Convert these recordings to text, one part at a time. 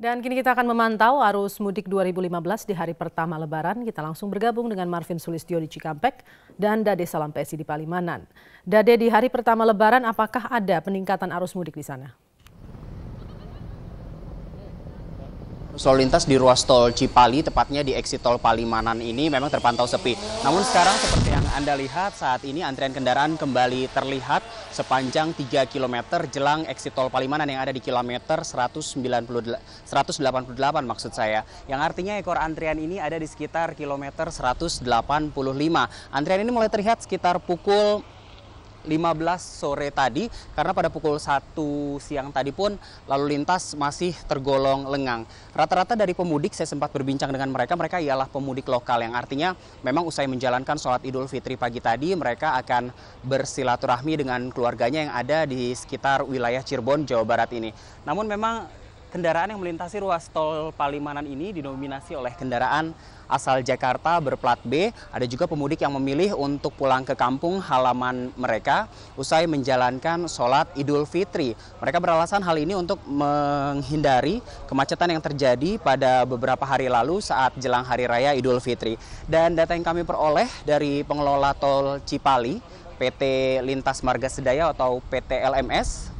Dan kini kita akan memantau arus mudik 2015 di hari pertama Lebaran. Kita langsung bergabung dengan Marvin Sulistyo di Cikampek dan Dade Salam Salampesi di Palimanan. Dade, di hari pertama Lebaran apakah ada peningkatan arus mudik di sana? lalu lintas di ruas tol Cipali, tepatnya di Exit tol Palimanan ini memang terpantau sepi. Namun sekarang seperti yang Anda lihat saat ini antrian kendaraan kembali terlihat sepanjang 3 km jelang Exit tol Palimanan yang ada di kilometer 198, 188 maksud saya. Yang artinya ekor antrian ini ada di sekitar kilometer 185. Antrian ini mulai terlihat sekitar pukul 15 sore tadi karena pada pukul 1 siang tadi pun lalu lintas masih tergolong lengang. Rata-rata dari pemudik saya sempat berbincang dengan mereka, mereka ialah pemudik lokal yang artinya memang usai menjalankan sholat idul fitri pagi tadi mereka akan bersilaturahmi dengan keluarganya yang ada di sekitar wilayah Cirebon, Jawa Barat ini. Namun memang Kendaraan yang melintasi ruas tol Palimanan ini dinominasi oleh kendaraan asal Jakarta berplat B. Ada juga pemudik yang memilih untuk pulang ke kampung halaman mereka usai menjalankan sholat Idul Fitri. Mereka beralasan hal ini untuk menghindari kemacetan yang terjadi pada beberapa hari lalu saat jelang Hari Raya Idul Fitri. Dan data yang kami peroleh dari pengelola tol Cipali, PT Lintas Marga Sedaya atau PT LMS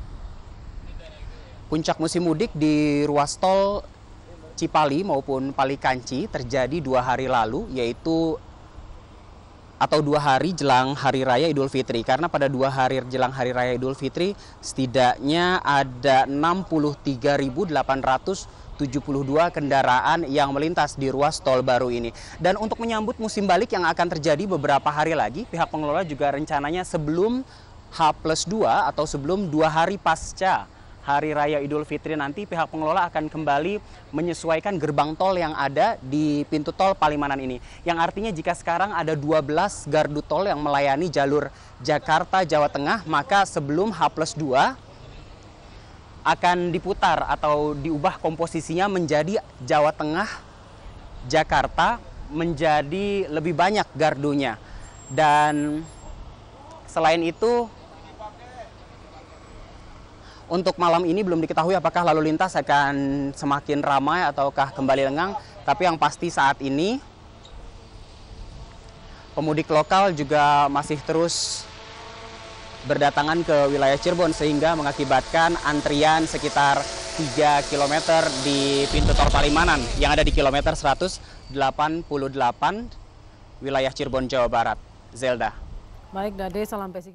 Puncak musim mudik di ruas tol Cipali maupun Palikanci terjadi dua hari lalu, yaitu atau dua hari jelang Hari Raya Idul Fitri. Karena pada dua hari jelang Hari Raya Idul Fitri setidaknya ada 63.872 kendaraan yang melintas di ruas tol baru ini. Dan untuk menyambut musim balik yang akan terjadi beberapa hari lagi, pihak pengelola juga rencananya sebelum H plus 2 atau sebelum dua hari pasca Hari Raya Idul Fitri nanti pihak pengelola akan kembali menyesuaikan gerbang tol yang ada di pintu tol Palimanan ini. Yang artinya jika sekarang ada 12 gardu tol yang melayani jalur Jakarta Jawa Tengah, maka sebelum H 2 akan diputar atau diubah komposisinya menjadi Jawa Tengah, Jakarta menjadi lebih banyak gardunya. Dan selain itu untuk malam ini belum diketahui apakah lalu lintas akan semakin ramai ataukah kembali lengang, tapi yang pasti saat ini pemudik lokal juga masih terus berdatangan ke wilayah Cirebon sehingga mengakibatkan antrian sekitar 3 km di pintu tol Palimanan yang ada di kilometer 188 wilayah Cirebon Jawa Barat. Zelda. Baik Dade, salam pesik.